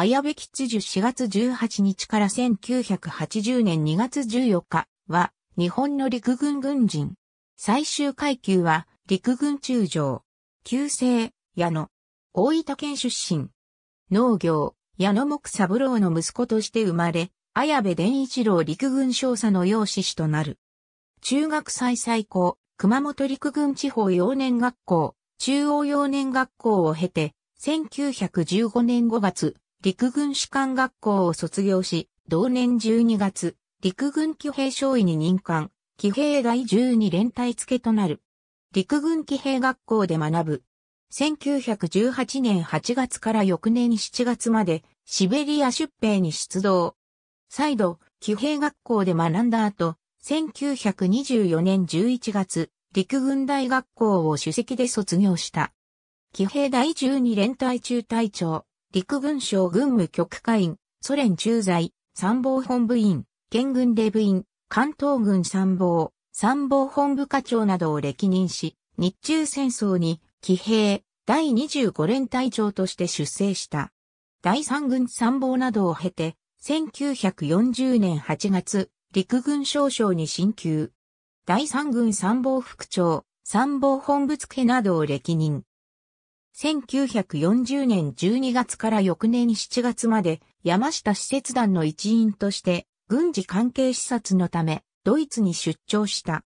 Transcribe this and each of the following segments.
綾部吉樹4月18日から1980年2月14日は日本の陸軍軍人。最終階級は陸軍中将。旧姓、矢野。大分県出身。農業、矢野木三郎の息子として生まれ、綾部伝一郎陸軍少佐の養子師となる。中学最最高、熊本陸軍地方幼年学校、中央幼年学校を経て、1915年5月、陸軍士官学校を卒業し、同年12月、陸軍騎兵少尉に任官、騎兵第12連隊付となる。陸軍騎兵学校で学ぶ。1918年8月から翌年7月まで、シベリア出兵に出動。再度、騎兵学校で学んだ後、1924年11月、陸軍大学校を主席で卒業した。騎兵第12連隊中隊長、陸軍省軍務局下員、ソ連駐在、参謀本部員、県軍レ部員、関東軍参謀、参謀本部課長などを歴任し、日中戦争に、騎兵、第25連隊長として出征した。第3軍参謀などを経て、1940年8月、陸軍少将に進級。第3軍参謀副長、参謀本部付などを歴任。1940年12月から翌年7月まで山下施設団の一員として軍事関係視察のためドイツに出張した。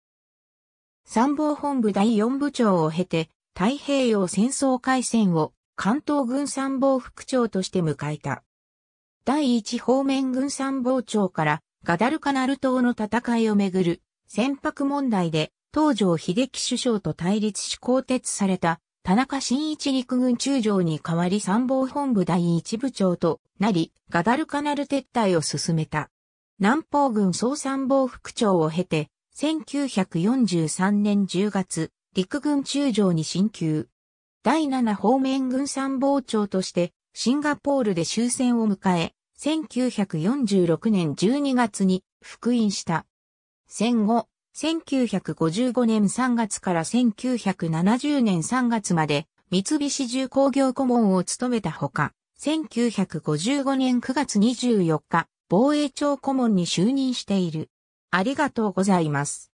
参謀本部第4部長を経て太平洋戦争開戦を関東軍参謀副長として迎えた。第一方面軍参謀長からガダルカナル島の戦いをめぐる船舶問題で東条秀樹首相と対立し更迭された田中新一陸軍中将に代わり参謀本部第一部長となり、ガダルカナル撤退を進めた。南方軍総参謀副長を経て、1943年10月、陸軍中将に進級。第七方面軍参謀長として、シンガポールで終戦を迎え、1946年12月に復員した。戦後、1955年3月から1970年3月まで三菱重工業顧問を務めたほか、1955年9月24日、防衛庁顧問に就任している。ありがとうございます。